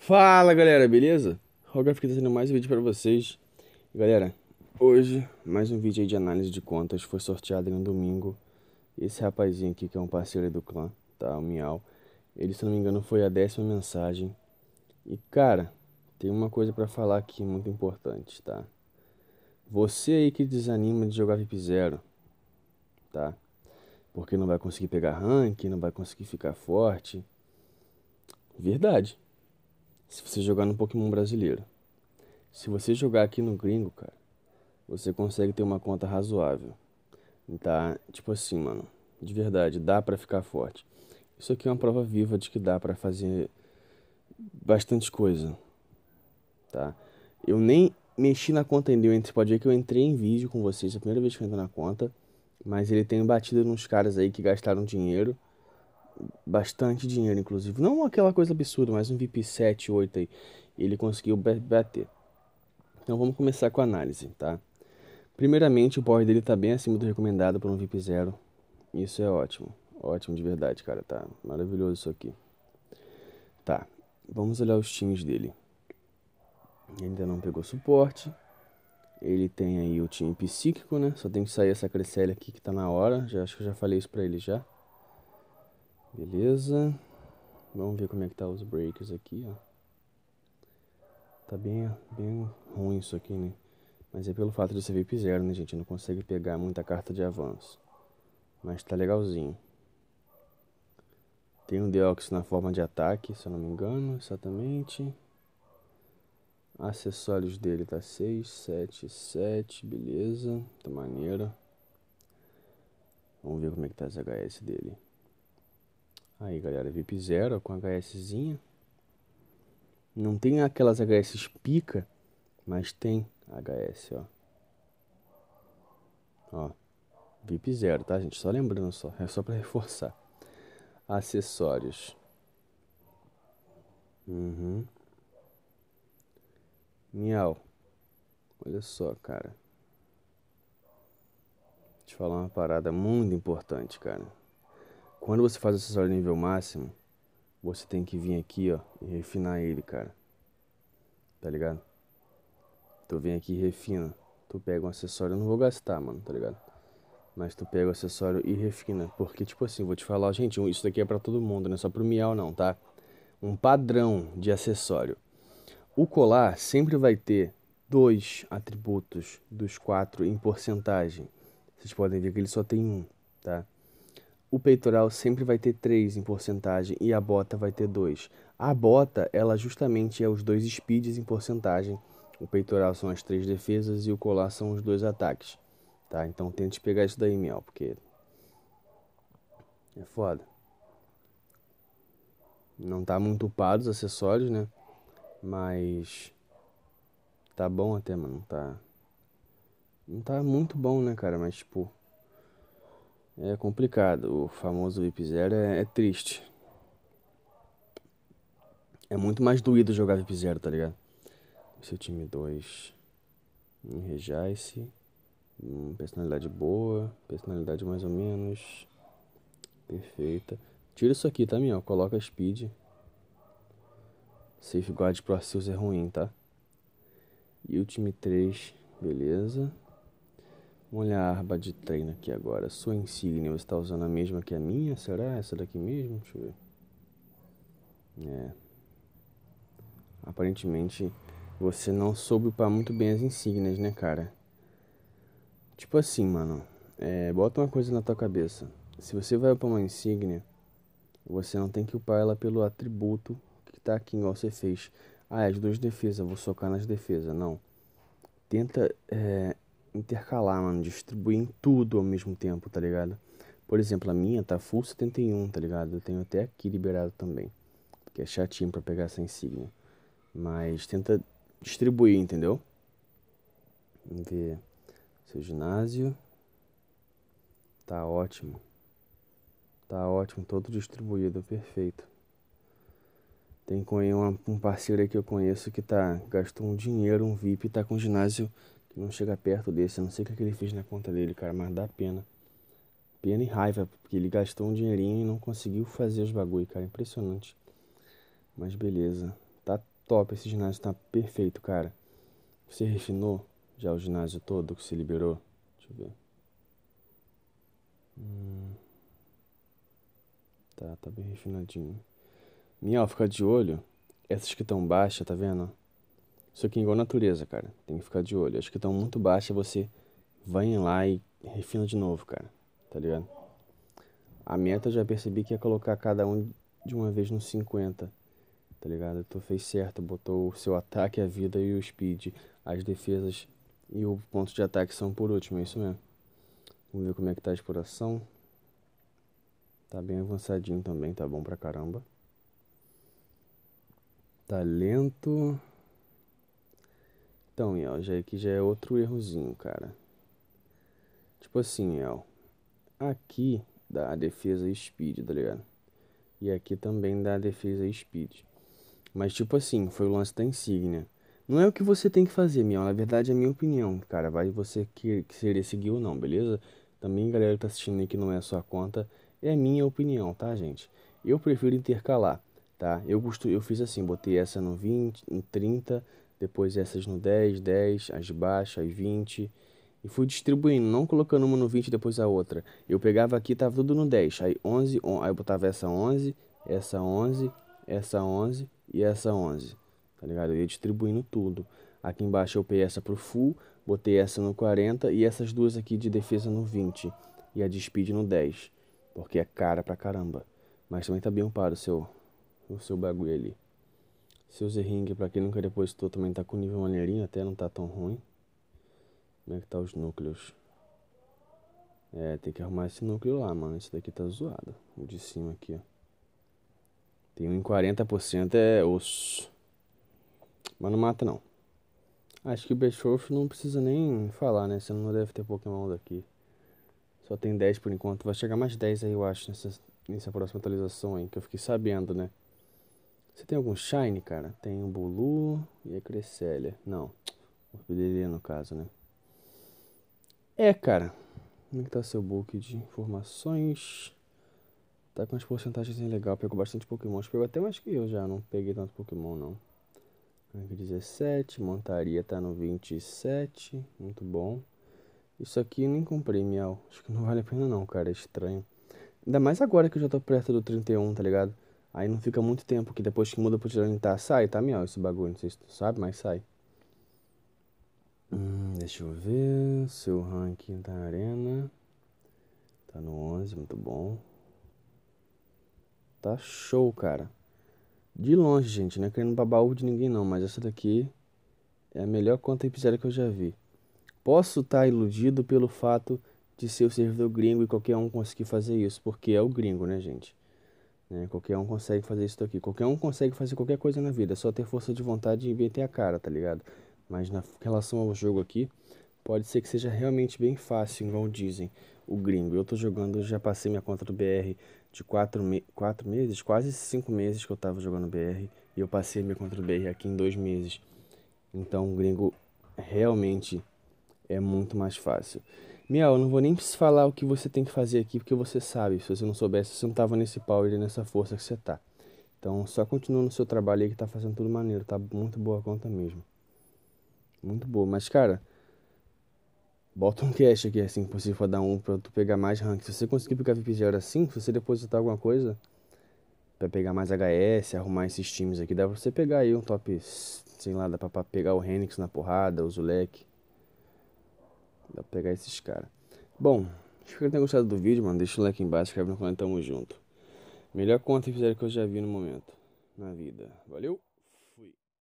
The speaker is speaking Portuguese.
Fala galera, beleza? Rogaf aqui trazendo mais um vídeo para vocês. Galera, hoje mais um vídeo aí de análise de contas foi sorteado no domingo. Esse rapazinho aqui que é um parceiro do clã, tá? O Miau. Ele, se não me engano, foi a décima mensagem. E cara, tem uma coisa para falar aqui muito importante, tá? Você aí que desanima de jogar VIP Zero, tá? Porque não vai conseguir pegar rank, não vai conseguir ficar forte. Verdade. Se você jogar no Pokémon brasileiro. Se você jogar aqui no gringo, cara, você consegue ter uma conta razoável. Tá? Tipo assim, mano. De verdade, dá para ficar forte. Isso aqui é uma prova viva de que dá para fazer bastante coisa. Tá? Eu nem mexi na conta ainda. Você pode ver que eu entrei em vídeo com vocês. É a primeira vez que eu entro na conta. Mas ele tem batido nos caras aí que gastaram dinheiro. Bastante dinheiro, inclusive. Não aquela coisa absurda, mas um VIP 7, 8 aí. Ele conseguiu bater. Então vamos começar com a análise, tá? Primeiramente, o power dele tá bem acima do recomendado por um VIP 0. Isso é ótimo. Ótimo de verdade, cara. Tá maravilhoso isso aqui. Tá. Vamos olhar os times dele. Ele ainda não pegou suporte. Ele tem aí o time psíquico, né? Só tem que sair essa Cresselia aqui que tá na hora. Já, acho que eu já falei isso pra ele já. Beleza. Vamos ver como é que tá os breakers aqui, ó. Tá bem, bem ruim isso aqui, né? Mas é pelo fato de ser VIP 0, né, gente? Não consegue pegar muita carta de avanço. Mas tá legalzinho. Tem um Deox na forma de ataque, se eu não me engano, exatamente. Acessórios dele tá 6, 7, 7, beleza, tá maneiro. Vamos ver como é que tá as HS dele. Aí galera, VIP 0 com HSzinha. Não tem aquelas HS pica, mas tem HS, ó. Ó, VIP 0, tá gente? Só lembrando só, é só pra reforçar. Acessórios. Uhum. Miau. Olha só, cara. Vou te falar uma parada muito importante, cara. Quando você faz o acessório nível máximo, você tem que vir aqui, ó, e refinar ele, cara. Tá ligado? Tu vem aqui e refina. Tu pega um acessório, eu não vou gastar, mano, tá ligado? Mas tu pega o acessório e refina. Porque, tipo assim, vou te falar, gente, isso daqui é pra todo mundo, não é só pro miau, não, tá? Um padrão de acessório o colar sempre vai ter dois atributos dos quatro em porcentagem. Vocês podem ver que ele só tem um, tá? O peitoral sempre vai ter três em porcentagem e a bota vai ter dois. A bota, ela justamente é os dois speeds em porcentagem. O peitoral são as três defesas e o colar são os dois ataques, tá? Então tente pegar isso daí, Mel, porque é foda. Não tá muito upado os acessórios, né? Mas. Tá bom até, mano. Tá. Não tá muito bom, né, cara? Mas, tipo. É complicado. O famoso VIP Zero é, é triste. É muito mais doído jogar VIP Zero, tá ligado? Seu é time 2. Enrejai-se. Hum, personalidade boa. Personalidade mais ou menos. Perfeita. Tira isso aqui, tá, Minhoca? Coloca speed. Safeguard pro Arceus é ruim, tá? E o time 3, beleza. Vamos olhar a arma de treino aqui agora. Sua insígnia, você está usando a mesma que a minha? Será essa daqui mesmo? Deixa eu ver. É. Aparentemente, você não soube upar muito bem as insígnias, né, cara? Tipo assim, mano. É, bota uma coisa na tua cabeça. Se você vai upar uma insígnia, você não tem que upar ela pelo atributo tá aqui igual você fez. Ah, é as duas defesas, vou socar nas defesas. Não. Tenta é, intercalar, mano. Distribuir em tudo ao mesmo tempo, tá ligado? Por exemplo, a minha tá full 71, tá ligado? Eu tenho até aqui liberado também. Que é chatinho pra pegar essa insígnia. Mas tenta distribuir, entendeu? Vamos ver. Seu ginásio. Tá ótimo. Tá ótimo, todo distribuído, perfeito. Tem um parceiro aí que eu conheço que tá, gastou um dinheiro, um VIP, tá com um ginásio que não chega perto desse. Eu não sei o que, é que ele fez na conta dele, cara, mas dá pena. Pena e raiva, porque ele gastou um dinheirinho e não conseguiu fazer os bagulho, cara. Impressionante. Mas beleza. Tá top esse ginásio, tá perfeito, cara. Você refinou já o ginásio todo que se liberou? Deixa eu ver. Hum. Tá, tá bem refinadinho. Miau, fica de olho. Essas que estão baixas, tá vendo? Isso aqui é igual natureza, cara. Tem que ficar de olho. As que estão muito baixas, você vai lá e refina de novo, cara. Tá ligado? A meta eu já percebi que ia é colocar cada um de uma vez no 50. Tá ligado? Tu fez certo, botou o seu ataque, a vida e o speed. As defesas e o ponto de ataque são por último, é isso mesmo. Vamos ver como é que tá a exploração. Tá bem avançadinho também, tá bom pra caramba. Talento. Então, Yel, já aqui é já é outro errozinho, cara. Tipo assim, Yel. Aqui dá a defesa speed, tá ligado? E aqui também dá a defesa speed. Mas tipo assim, foi o lance da insígnia. Não é o que você tem que fazer, Miel. Na verdade, é a minha opinião, cara. Vai você que querer seguir ou não, beleza? Também, galera que tá assistindo aí que não é a sua conta, é a minha opinião, tá, gente? Eu prefiro intercalar tá? Eu costumo, eu fiz assim, botei essa no 20, no 30, depois essas no 10, 10, as de baixo, as 20 e fui distribuindo, não colocando uma no 20 depois a outra. Eu pegava aqui, tava tudo no 10, aí 11, on, aí eu botava essa 11, essa 11, essa 11 e essa 11. Tá ligado? Eu ia distribuindo tudo. Aqui embaixo eu peguei essa pro full, botei essa no 40 e essas duas aqui de defesa no 20 e a de speed no 10, porque é cara pra caramba. Mas também tá bem um paro, seu o seu bagulho ali. Seu Zerring, pra quem nunca depositou, também tá com nível maneirinho, até não tá tão ruim. Como é que tá os núcleos? É, tem que arrumar esse núcleo lá, mano. Esse daqui tá zoado. O de cima aqui, ó. Tem um em 40% é osso. Mas não mata, não. Acho que o Bechorf não precisa nem falar, né? Você não deve ter Pokémon daqui. Só tem 10 por enquanto. Vai chegar mais 10 aí, eu acho, nessa, nessa próxima atualização aí, que eu fiquei sabendo, né? Você tem algum Shine, cara? Tem o Bulu e a Cresselia. Não. o Orquidelia, no caso, né? É, cara. Como é que tá seu book de informações? Tá com umas porcentagens legal. Pegou bastante Pokémon. Pegou até mais que eu já. Não peguei tanto pokémon, não. Rank 17. Montaria tá no 27. Muito bom. Isso aqui eu nem comprei, miau. Acho que não vale a pena não, cara. É estranho. Ainda mais agora que eu já tô perto do 31, tá ligado? Aí não fica muito tempo, que depois que muda pro tiranitar, tá, sai, tá, Miau, esse bagulho, não sei se tu sabe, mas sai. Hum, deixa eu ver, seu ranking da arena, tá no 11, muito bom. Tá show, cara. De longe, gente, não é querendo babar de ninguém não, mas essa daqui é a melhor conta episódio que eu já vi. Posso estar tá iludido pelo fato de ser o servidor gringo e qualquer um conseguir fazer isso, porque é o gringo, né, gente? Né? Qualquer um consegue fazer isso daqui. Qualquer um consegue fazer qualquer coisa na vida. É só ter força de vontade e meter a cara, tá ligado? Mas na relação ao jogo aqui, pode ser que seja realmente bem fácil, igual dizem o gringo. Eu tô jogando, já passei minha conta do BR de 4 me quatro meses, quase 5 meses que eu tava jogando BR. E eu passei minha conta do BR aqui em 2 meses. Então o gringo realmente é muito mais fácil. Miau, eu não vou nem falar o que você tem que fazer aqui, porque você sabe. Se você não soubesse, você não tava nesse power e nessa força que você tá. Então, só continua no seu trabalho aí que tá fazendo tudo maneiro. Tá muito boa a conta mesmo. Muito boa. Mas, cara, bota um cash aqui, assim, que possível, pra dar um, pra tu pegar mais rank. Se você conseguir pegar VIP 0 assim, se você depositar alguma coisa pra pegar mais HS, arrumar esses times aqui, dá pra você pegar aí um top, sei lá, dá pra, pra pegar o Renix na porrada, o Zulek. Dá pra pegar esses caras. Bom, espero que tenham gostado do vídeo, mano. Deixa o like embaixo, inscreve no canal, tamo junto. Melhor conta que fizeram que eu já vi no momento. Na vida. Valeu!